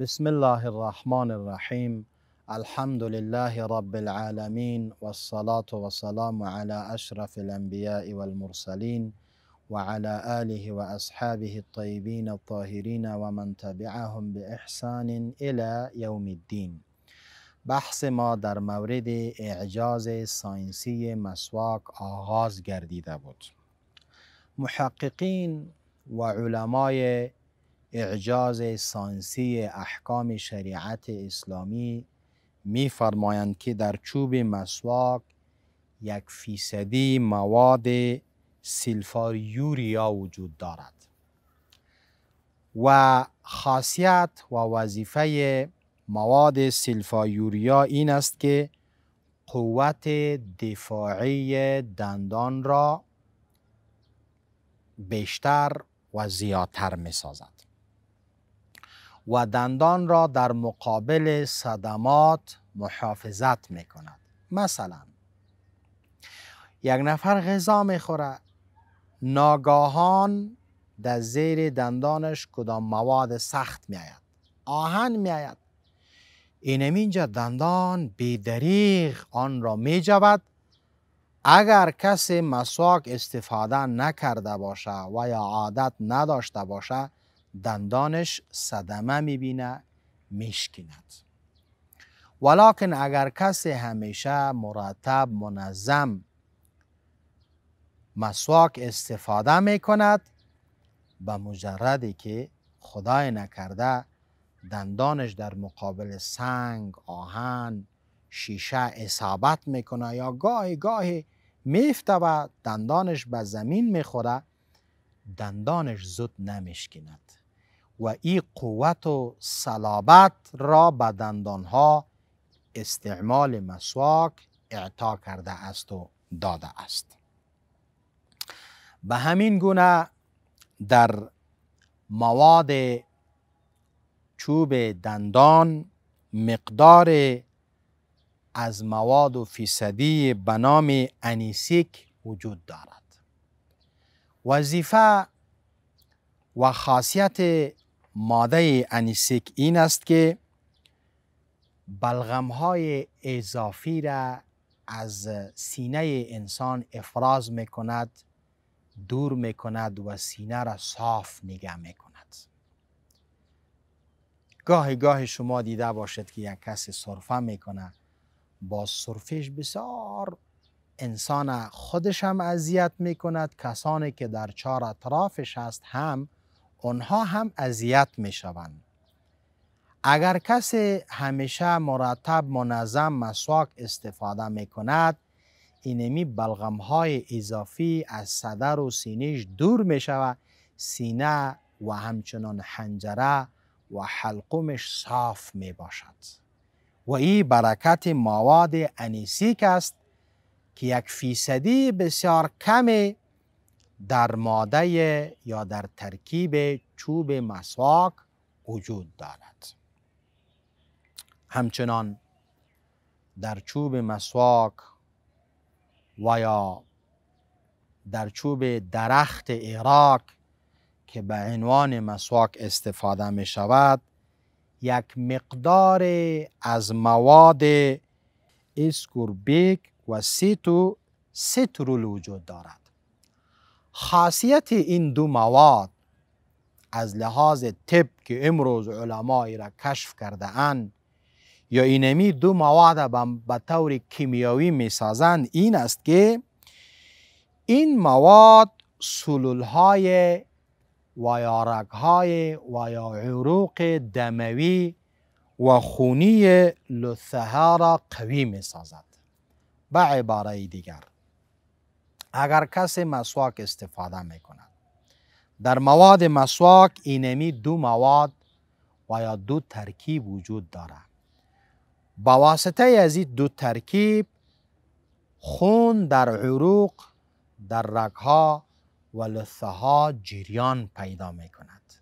بسم الله الرحمن الرحيم الحمد لله رب العالمين والصلاة والسلام على أشرف الأنبياء والمرسلين وعلى آله وأصحابه الطيبين الطاهرين ومن تبعهم بإحسان إلى يوم الدين بحث ما در مورد اعجاز ساينسي مسواك آغاز گردیده بود محققين وعلماء اعجاز سانسی احکام شریعت اسلامی میفرمایند که در چوب مسواک یک فیصدی مواد سیلفار وجود دارد و خاصیت و وظیفه مواد سیلفایوریا این است که قوت دفاعی دندان را بیشتر و زیادتر می سازد. و دندان را در مقابل صدمات محافظت می کند مثلا یک نفر غذا می خورد ناگاهان در زیر دندانش کدام مواد سخت می آید آهن می آید اینم اینجا دندان بیدریغ آن را می جود اگر کسی مسواک استفاده نکرده باشه و یا عادت نداشته باشه دندانش صدمه میبینه میشکیند ولیکن اگر کسی همیشه مرتب منظم مسواک استفاده میکند کند به مجردی که خدای نکرده دندانش در مقابل سنگ، آهن، شیشه اصابت میکنه یا گاهی گاهی میفته و دندانش به زمین میخوره دندانش زود نمیشکیند و ای قوت و صلابت را به ها استعمال مسواک اعطا کرده است و داده است به همین گونه در مواد چوب دندان مقدار از مواد و فیصدی به نام انیسیک وجود دارد وظیفه و خاصیت ماده انیسیک این است که بلغم های اضافی را از سینه انسان افراز می کند دور می کند و سینه را صاف نگه می کند گاهی گاهی شما دیده باشد که یک کس صرفه می با سرفش بسیار انسان خودش هم اذیت می کند کسانی که در چهار اطرافش هست هم آنها هم اذیت می شوند. اگر کسی همیشه مرتب منظم مسواک استفاده می کند اینمی بلغم های اضافی از صدر و سینیش دور می شود سینه و همچنان حنجره و حلقومش صاف می باشد و این برکت مواد انیسیک است که یک فیصدی بسیار کمی در ماده یا در ترکیب چوب مسواک وجود دارد همچنان در چوب مسواک و یا در چوب درخت عراق که به عنوان مسواک استفاده می شود یک مقدار از مواد اسکوربیک و سیتو سترول وجود دارد خاصیت این دو مواد از لحاظ طب که امروز علمایی را کشف کرده اند یا اینمی دو مواد به طور کیمیاوی می سازند این است که این مواد سلولهای های و یا های و یا عروق دموی و خونی لثه را قوی می سازد به عباره دیگر اگر کسی مسواک استفاده می کند در مواد مسواک اینمی دو مواد و یا دو ترکیب وجود دارد با واسطه از این دو ترکیب خون در عروق در رگها و لثه ها جریان پیدا می کند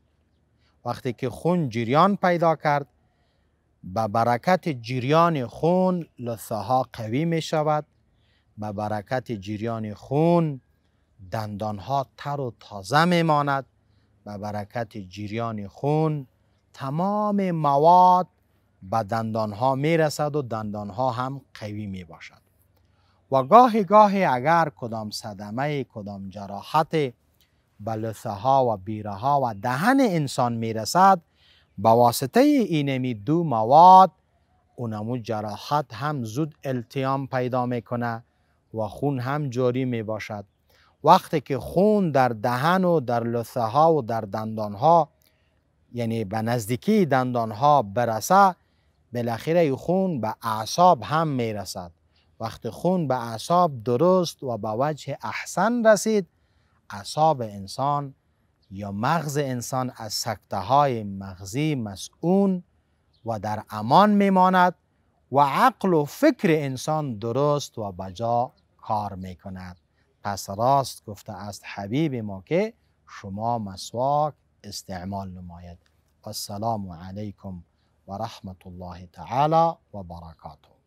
وقتی که خون جریان پیدا کرد به برکت جریان خون لثه ها قوی می شود به برکت جریان خون دندان ها تر و تازه میماند به برکت جریان خون تمام مواد به دندان ها میرسد و دندان ها هم قوی می باشد و گاهی گاهی اگر کدام صدمه کدام جراحت به لثه ها و بیره ها و دهن انسان میرسد به واسطه اینمی دو مواد اونمو جراحت هم زود التیام پیدا میکنه و خون هم جاری می باشد وقتی که خون در دهن و در لثه ها و در دندان ها یعنی به نزدیکی دندان ها برسه بالاخره خون به اعصاب هم می رسد وقتی خون به اعصاب درست و به وجه احسن رسید اعصاب انسان یا مغز انسان از سکته های مغزی مسئون و در امان میماند و عقل و فکر انسان درست و بجا کار می کند پس راست گفته است حبیب ما که شما مسواک استعمال نماید السلام علیکم و رحمت الله تعالی و برکاته